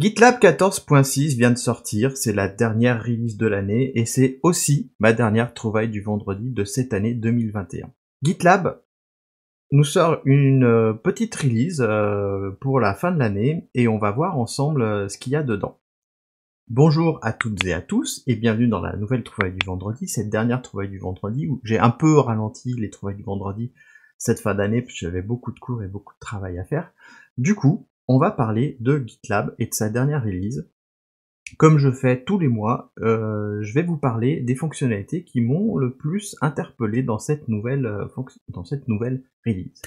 GitLab 14.6 vient de sortir, c'est la dernière release de l'année et c'est aussi ma dernière trouvaille du vendredi de cette année 2021. GitLab nous sort une euh, petite release euh, pour la fin de l'année et on va voir ensemble euh, ce qu'il y a dedans. Bonjour à toutes et à tous et bienvenue dans la nouvelle trouvaille du vendredi, cette dernière trouvaille du vendredi où j'ai un peu ralenti les trouvailles du vendredi cette fin d'année puisque j'avais beaucoup de cours et beaucoup de travail à faire. Du coup, on va parler de GitLab et de sa dernière release. Comme je fais tous les mois, euh, je vais vous parler des fonctionnalités qui m'ont le plus interpellé dans cette nouvelle, euh, dans cette nouvelle release.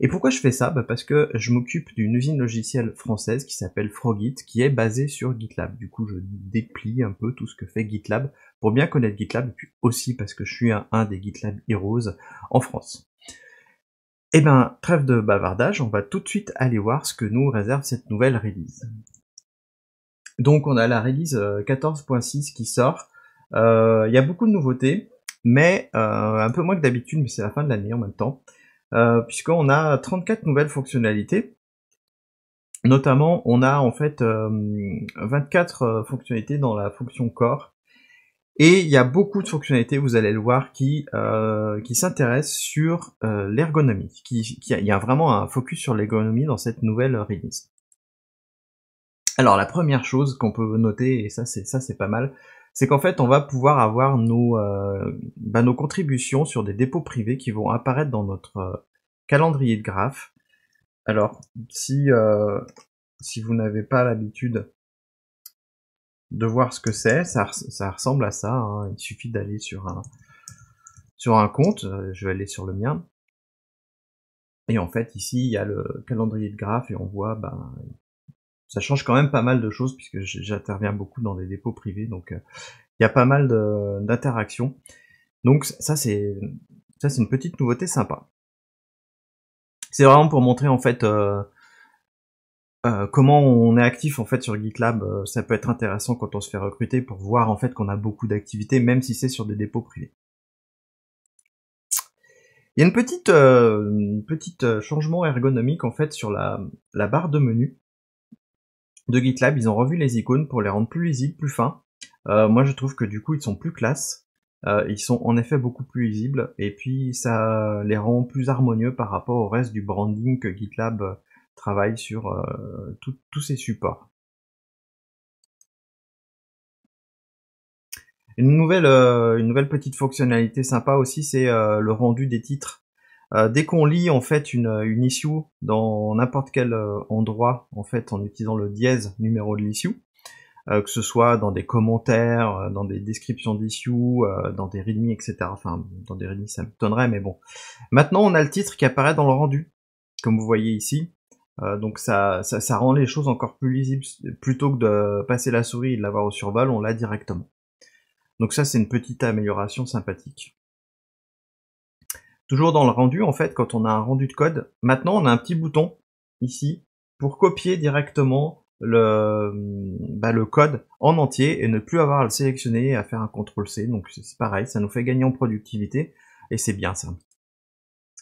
Et pourquoi je fais ça bah, Parce que je m'occupe d'une usine logicielle française qui s'appelle Frogit, qui est basée sur GitLab. Du coup, je déplie un peu tout ce que fait GitLab pour bien connaître GitLab, et puis aussi parce que je suis un des GitLab Heroes en France. Eh ben, trêve de bavardage, on va tout de suite aller voir ce que nous réserve cette nouvelle release. Donc on a la release 14.6 euh, qui sort. Euh, il y a beaucoup de nouveautés, mais euh, un peu moins que d'habitude, mais c'est la fin de l'année en même temps. Puisqu'on a 34 nouvelles fonctionnalités. Notamment, on a en fait 24 fonctionnalités dans la fonction Core ». Et il y a beaucoup de fonctionnalités, vous allez le voir, qui, euh, qui s'intéressent sur euh, l'ergonomie. il y a vraiment un focus sur l'ergonomie dans cette nouvelle release. Alors la première chose qu'on peut noter, et ça c'est ça c'est pas mal, c'est qu'en fait on va pouvoir avoir nos, euh, bah, nos contributions sur des dépôts privés qui vont apparaître dans notre calendrier de graphes. Alors si, si vous n'avez pas l'habitude de voir ce que c'est. Ça, ressemble à ça. Hein. Il suffit d'aller sur un, sur un compte. Euh, je vais aller sur le mien. Et en fait, ici, il y a le calendrier de graphes et on voit, ben, ça change quand même pas mal de choses puisque j'interviens beaucoup dans des dépôts privés. Donc, euh, il y a pas mal d'interactions. Donc, ça, c'est, ça, c'est une petite nouveauté sympa. C'est vraiment pour montrer, en fait, euh, euh, comment on est actif en fait sur GitLab, euh, ça peut être intéressant quand on se fait recruter pour voir en fait qu'on a beaucoup d'activités, même si c'est sur des dépôts privés. Il y a une petite euh, petite changement ergonomique en fait sur la, barre de menu de GitLab. Ils ont revu les icônes pour les rendre plus lisibles, plus fins. moi, je trouve que du coup, ils sont plus classe. ils sont en effet beaucoup plus lisibles et puis ça les rend plus harmonieux par rapport au reste du branding que GitLab travaille sur euh, tous ces supports. Une nouvelle, euh, une nouvelle petite fonctionnalité sympa aussi, c'est euh, le rendu des titres. dès qu'on lit en fait une, issue dans n'importe quel endroit, en fait, en utilisant le dièse numéro de l'issue, que ce soit dans des commentaires, dans des descriptions d'issues, dans des readme, etc. Enfin, dans des readme, ça me mais bon. Maintenant, on a le titre qui apparaît dans le rendu, comme vous voyez ici. Euh, donc ça, ça, rend les choses encore plus lisibles. Plutôt que de passer la souris et de l'avoir au survol, on l'a directement. Donc ça, c'est une petite amélioration sympathique. Toujours dans le rendu, en fait, quand on a un rendu de code, maintenant on a un petit bouton ici pour copier directement le, bah, le code en entier et ne plus avoir à le sélectionner et à faire un CTRL-C. Donc c'est pareil, ça nous fait gagner en productivité et c'est bien ça.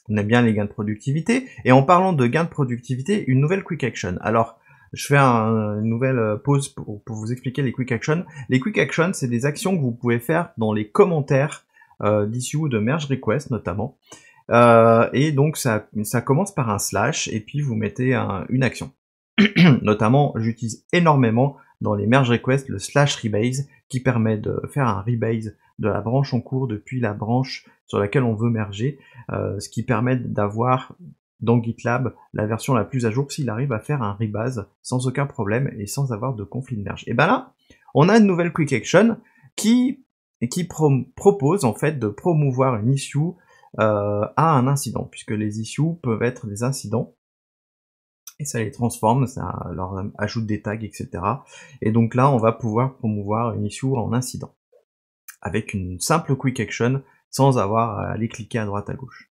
On aime bien les gains de productivité. Et en parlant de gains de productivité, une nouvelle quick action. Alors, je fais une nouvelle euh, pause pour, vous expliquer les quick actions. Les quick actions, c'est des actions que vous pouvez faire dans les commentaires euh, d'issue de merge request notamment. Euh, et donc ça, commence par un slash et puis vous mettez une action. notamment, j'utilise énormément dans les merge requests le slash rebase qui permet de faire un rebase de la branche en cours depuis la branche sur laquelle on veut merger, euh, ce qui permet d'avoir dans GitLab la version la plus à jour s'il arrive à faire un rebase sans aucun problème et sans avoir de conflit de merge. Et ben là, on a une nouvelle quick action qui, propose en fait de promouvoir une issue euh, à un incident, puisque les issues peuvent être des incidents et ça les transforme, ça leur ajoute des tags, etc. Et donc là, on va pouvoir promouvoir une issue en incident avec une simple quick action sans avoir à aller cliquer à droite à gauche.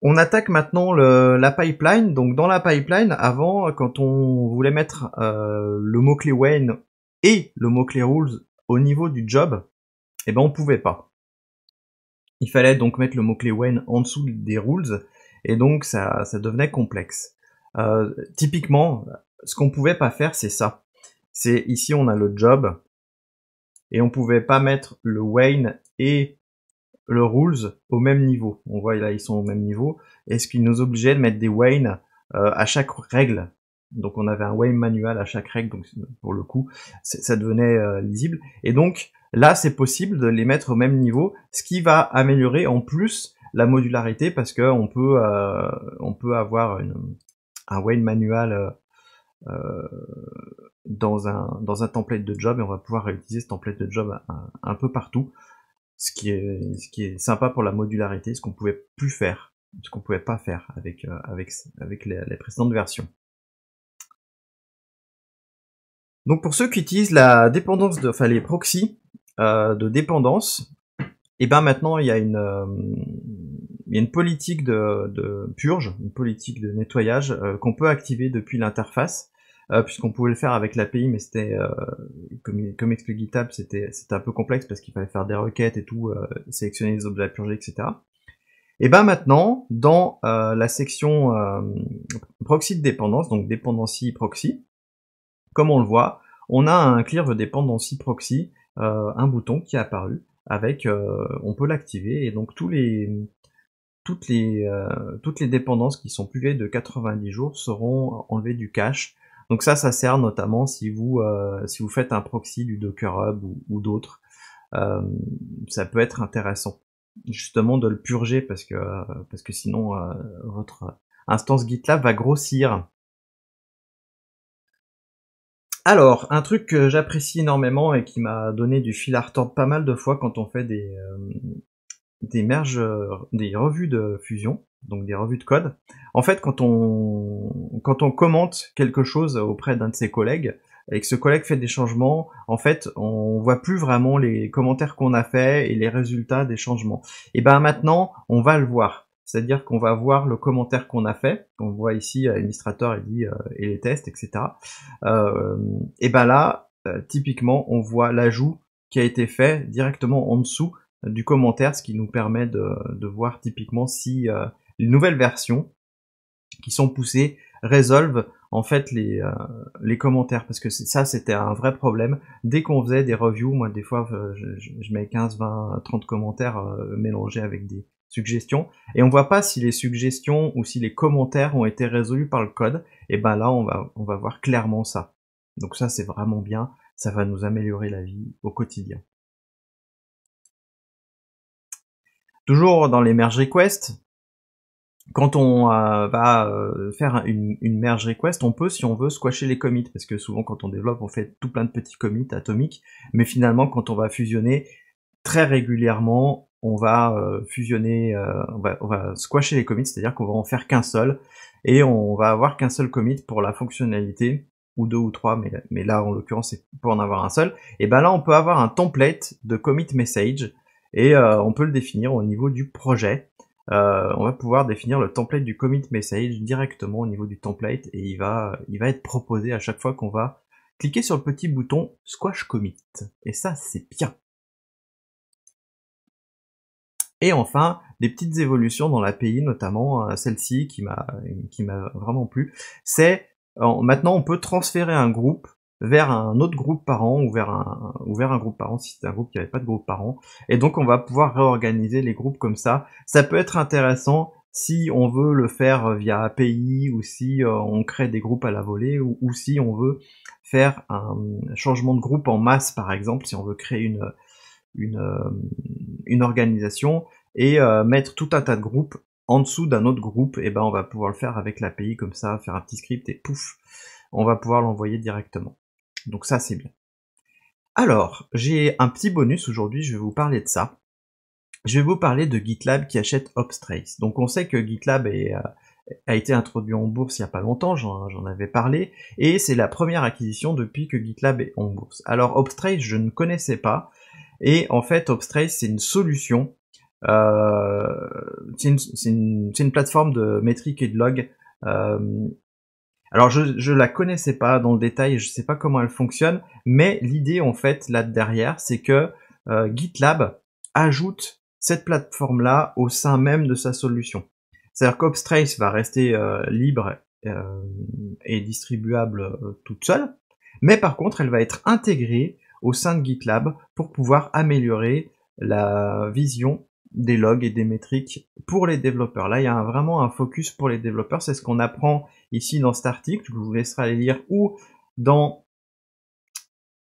On attaque maintenant la pipeline. Donc dans la pipeline, avant, quand on voulait mettre euh, le mot-clé Wayne et le mot-clé Rules au niveau du job, eh ben on pouvait pas. Il fallait donc mettre le mot-clé when en dessous des rules, et donc ça, devenait complexe. Euh, typiquement, ce qu'on pouvait pas faire, c'est ça. C'est ici on a le job, et on pouvait pas mettre le Wayne et le Rules au même niveau. On voit là ils sont au même niveau et ce qui nous obligeait de mettre des Wayne euh, à chaque règle. Donc on avait un Wayne manuel à chaque règle, donc pour le coup ça devenait euh, lisible. Et donc là c'est possible de les mettre au même niveau, ce qui va améliorer en plus la modularité parce que on peut euh, on peut avoir un Wayne manual euh, dans, un, dans un template de job et on va pouvoir réutiliser ce template de job un, peu partout. Ce qui, est, ce qui est sympa pour la modularité, ce qu'on pouvait plus faire, ce qu'on pouvait pas faire avec, euh, avec, les, précédentes versions. Donc pour ceux qui utilisent la dépendance, de, enfin les proxys euh, de dépendance, et eh ben maintenant il y a une, il y a une politique de, purge, une politique de nettoyage qu'on peut activer depuis l'interface. Euh, puisqu'on pouvait le faire avec l'API, mais c'était euh, comme, comme GitHub, c'était un peu complexe parce qu'il fallait faire des requêtes et tout, euh, sélectionner les objets à purger, etc. Et ben maintenant, dans la section proxy de dépendance, donc dépendancy proxy, comme on le voit, on a un clear dépendancy proxy, un bouton qui est apparu avec, on peut l'activer et donc tous les toutes les, toutes les dépendances qui sont plus de 90 jours seront enlevées du cache donc ça, ça sert notamment euh, si vous faites un proxy du Docker Hub ou, d'autres, euh, ça peut être intéressant justement de le purger parce que sinon euh, votre instance GitLab va grossir. Alors, un truc que j'apprécie énormément et qui m'a donné du fil à retordre pas mal de fois quand on fait des, des merges, des revues de fusion, donc des revues de code. En fait, quand on, quand on commente quelque chose auprès d'un de ses collègues, et que ce collègue fait des changements, en fait, on voit plus vraiment les commentaires qu'on a fait et les résultats des changements. Et ben maintenant, on va le voir. C'est-à-dire qu'on va voir le commentaire qu'on a fait. On voit ici administrateur il dit euh, et les tests, etc. Euh, et ben là, euh, typiquement, on voit l'ajout qui a été fait directement en dessous du commentaire, ce qui nous permet de, de voir typiquement si les nouvelles versions qui sont poussées résolvent en fait les, euh, les commentaires parce que ça c'était un vrai problème dès qu'on faisait des reviews moi des fois euh, je, mets 15 20 30 commentaires euh, mélangés avec des suggestions et on voit pas si les suggestions ou si les commentaires ont été résolus par le code et ben là on va on va voir clairement ça donc ça c'est vraiment bien ça va nous améliorer la vie au quotidien toujours dans les merge requests quand on euh, va euh, faire une, merge request, on peut, si on veut, squasher les commits, parce que souvent quand on développe, on fait tout plein de petits commits atomiques, mais finalement quand on va fusionner très régulièrement, on va euh, fusionner, on va, squasher les commits, c'est-à-dire qu'on va en faire qu'un seul, et on va avoir qu'un seul commit pour la fonctionnalité, ou deux ou trois, mais, là en l'occurrence c'est pour en avoir un seul, et ben là on peut avoir un template de commit message, et on peut le définir au niveau du projet, euh, on va pouvoir définir le template du commit message directement au niveau du template et il va, il va être proposé à chaque fois qu'on va cliquer sur le petit bouton squash commit. Et ça, c'est bien. Et enfin, des petites évolutions dans l'API, notamment euh, celle-ci qui m'a, qui m'a vraiment plu, c'est maintenant on peut transférer un groupe vers un autre groupe parent ou vers un, ou vers un groupe parent si c'est un groupe qui n'avait pas de groupe parent. Et donc on va pouvoir réorganiser les groupes comme ça. Ça peut être intéressant si on veut le faire via API ou si euh, on crée des groupes à la volée ou, si on veut faire un changement de groupe en masse par exemple, si on veut créer une, une, euh, une organisation et euh, mettre tout un tas de groupes en dessous d'un autre groupe, et eh ben on va pouvoir le faire avec l'API comme ça, faire un petit script et pouf, on va pouvoir l'envoyer directement. Donc ça, c'est bien. Alors, j'ai un petit bonus aujourd'hui, je vais vous parler de ça. Je vais vous parler de GitLab qui achète Obstrace. Donc on sait que GitLab euh, a été introduit en bourse il n'y a pas longtemps, j'en avais parlé, et c'est la première acquisition depuis que GitLab est en bourse. Alors Obstrace, je ne connaissais pas, et en fait Obstrace c'est une solution, euh, c'est une, plateforme de métriques et de logs euh, alors je ne la connaissais pas dans le détail, je sais pas comment elle fonctionne, mais l'idée en fait là derrière, c'est que euh, GitLab ajoute cette plateforme là au sein même de sa solution. C'est-à-dire qu'Obstrace va rester euh, libre euh, et distribuable toute seule, mais par contre elle va être intégrée au sein de GitLab pour pouvoir améliorer la vision des logs et des métriques pour les développeurs. Là, il y a vraiment un focus pour les développeurs. C'est ce qu'on apprend ici dans cet article. Je vous laisserai aller lire ou dans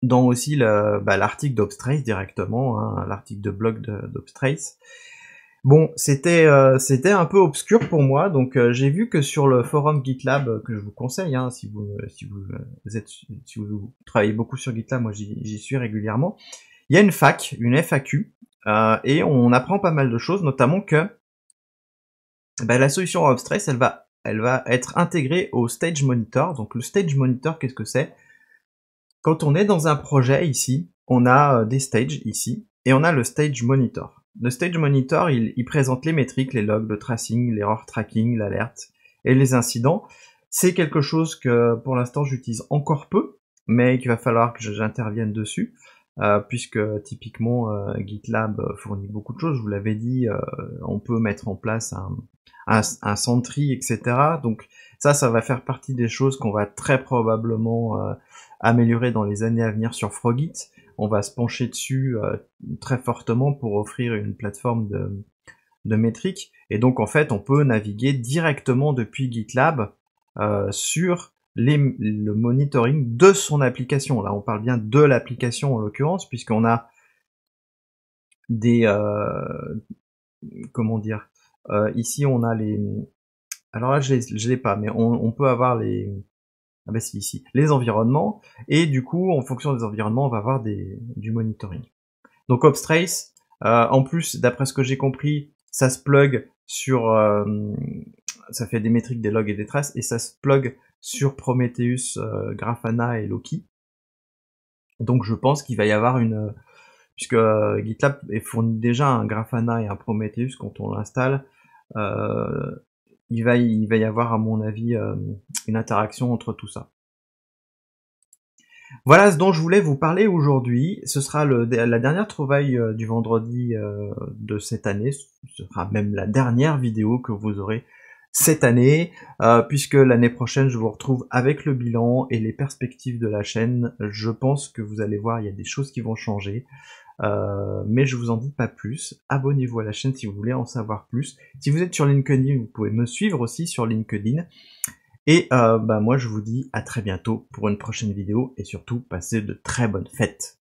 dans aussi bah, l'article d'Obstrace directement, hein, l'article de blog d'Obstrace. Bon, c'était euh, c'était un peu obscur pour moi, donc euh, j'ai vu que sur le forum GitLab euh, que je vous conseille, hein, si vous êtes si vous travaillez beaucoup sur GitLab, moi j'y suis régulièrement, il y a une fac, une FAQ, euh, et on apprend pas mal de choses, notamment que bah, la solution Rob elle va, être intégrée au Stage Monitor. Donc le Stage Monitor, qu'est-ce que c'est Quand on est dans un projet ici, on a euh, des stages ici, et on a le Stage Monitor. Le Stage Monitor, il, présente les métriques, les logs, le tracing, l'erreur tracking, l'alerte et les incidents. C'est quelque chose que pour l'instant j'utilise encore peu, mais qu'il va falloir que j'intervienne dessus. Euh, puisque typiquement euh, GitLab euh, fournit beaucoup de choses. vous l'avez dit, on peut mettre en place un, un, Sentry, etc. Donc ça, ça va faire partie des choses qu'on va très probablement améliorer dans les années à venir sur Frogit. On va se pencher dessus très fortement pour offrir une plateforme de, de métriques. Et donc en fait, on peut naviguer directement depuis GitLab sur le monitoring de son application. Là, on parle bien de l'application en l'occurrence, puisqu'on a des euh, comment dire euh, ici on a les alors là je les, je pas mais on, peut avoir les ah ben si ici les environnements et du coup en fonction des environnements on va avoir des du monitoring donc Obstrace euh, en plus d'après ce que j'ai compris ça se plug sur euh, ça fait des métriques des logs et des traces et ça se plug sur Prometheus, euh, Grafana et Loki. Donc je pense qu'il va y avoir une... Euh, puisque euh, GitLab fournit déjà un Grafana et un Prometheus quand on l'installe, il, va, il va y avoir à mon avis une interaction entre tout ça. Voilà ce dont je voulais vous parler aujourd'hui. Ce sera la dernière trouvaille du vendredi de cette année. Ce sera même la dernière vidéo que vous aurez cette année, euh, puisque l'année prochaine, je vous retrouve avec le bilan et les perspectives de la chaîne. Je pense que vous allez voir, il y a des choses qui vont changer. Euh, mais je vous en dis pas plus. Abonnez-vous à la chaîne si vous voulez en savoir plus. Si vous êtes sur LinkedIn, vous pouvez me suivre aussi sur LinkedIn. Et euh, bah, moi, je vous dis à très bientôt pour une prochaine vidéo et surtout, passez de très bonnes fêtes.